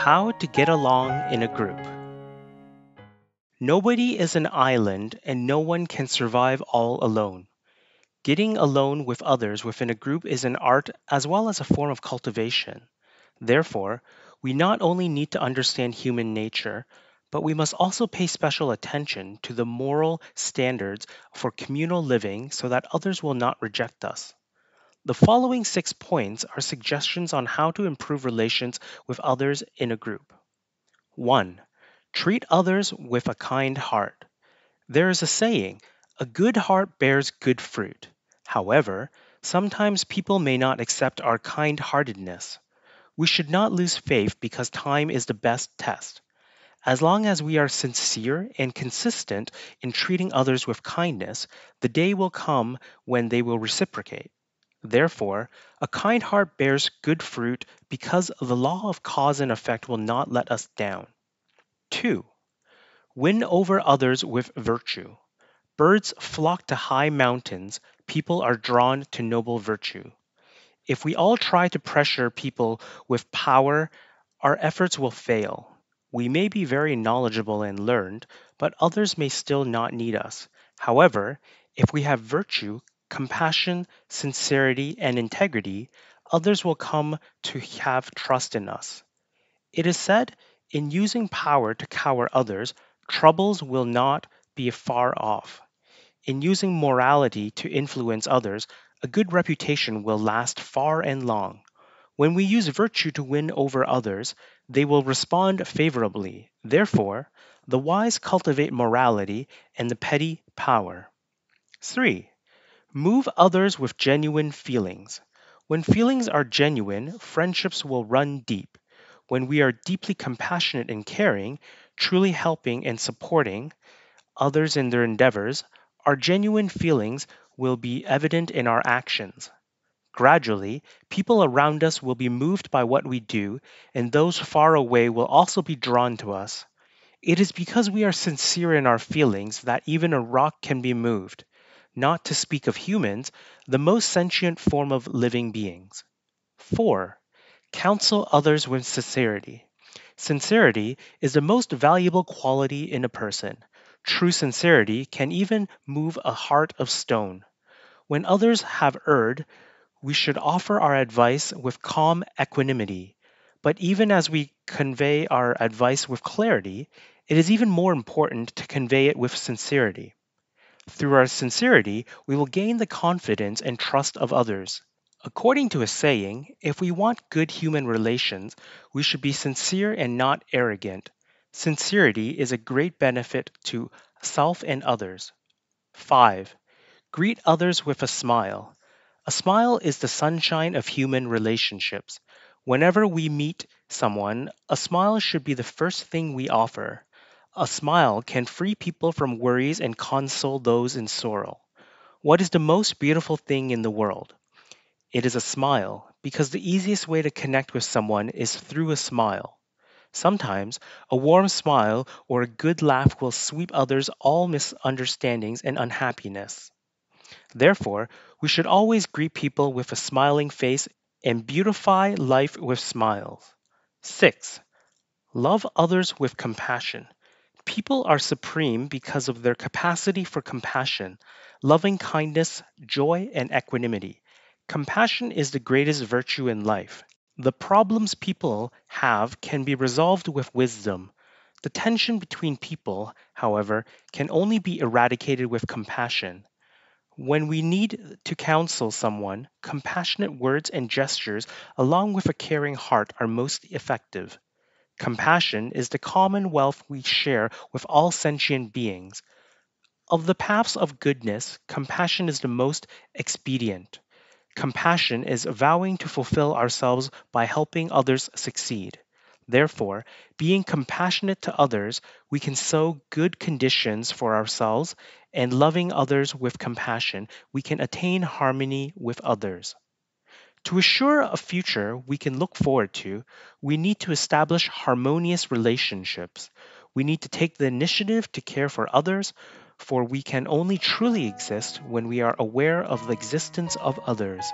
How to Get Along in a Group. Nobody is an island, and no one can survive all alone. Getting alone with others within a group is an art as well as a form of cultivation. Therefore, we not only need to understand human nature, but we must also pay special attention to the moral standards for communal living so that others will not reject us. The following six points are suggestions on how to improve relations with others in a group. 1. Treat others with a kind heart. There is a saying, a good heart bears good fruit. However, sometimes people may not accept our kind heartedness. We should not lose faith because time is the best test. As long as we are sincere and consistent in treating others with kindness, the day will come when they will reciprocate. Therefore, a kind heart bears good fruit because the law of cause and effect will not let us down. 2. Win over others with virtue. Birds flock to high mountains, people are drawn to noble virtue. If we all try to pressure people with power, our efforts will fail. We may be very knowledgeable and learned, but others may still not need us. However, if we have virtue compassion, sincerity, and integrity, others will come to have trust in us. It is said, in using power to cower others, troubles will not be far off. In using morality to influence others, a good reputation will last far and long. When we use virtue to win over others, they will respond favorably. Therefore, the wise cultivate morality and the petty power. 3. Move others with genuine feelings. When feelings are genuine, friendships will run deep. When we are deeply compassionate and caring, truly helping and supporting others in their endeavors, our genuine feelings will be evident in our actions. Gradually, people around us will be moved by what we do, and those far away will also be drawn to us. It is because we are sincere in our feelings that even a rock can be moved not to speak of humans, the most sentient form of living beings. 4. Counsel others with sincerity. Sincerity is the most valuable quality in a person. True sincerity can even move a heart of stone. When others have erred, we should offer our advice with calm equanimity. But even as we convey our advice with clarity, it is even more important to convey it with sincerity. Through our sincerity, we will gain the confidence and trust of others. According to a saying, if we want good human relations, we should be sincere and not arrogant. Sincerity is a great benefit to self and others. 5. Greet others with a smile. A smile is the sunshine of human relationships. Whenever we meet someone, a smile should be the first thing we offer. A smile can free people from worries and console those in sorrow. What is the most beautiful thing in the world? It is a smile, because the easiest way to connect with someone is through a smile. Sometimes a warm smile or a good laugh will sweep others all misunderstandings and unhappiness. Therefore, we should always greet people with a smiling face and beautify life with smiles. 6. Love others with compassion. People are supreme because of their capacity for compassion, loving kindness, joy, and equanimity. Compassion is the greatest virtue in life. The problems people have can be resolved with wisdom. The tension between people, however, can only be eradicated with compassion. When we need to counsel someone, compassionate words and gestures, along with a caring heart, are most effective. Compassion is the common wealth we share with all sentient beings. Of the paths of goodness, compassion is the most expedient. Compassion is vowing to fulfill ourselves by helping others succeed. Therefore, being compassionate to others, we can sow good conditions for ourselves, and loving others with compassion, we can attain harmony with others. To assure a future we can look forward to, we need to establish harmonious relationships. We need to take the initiative to care for others, for we can only truly exist when we are aware of the existence of others.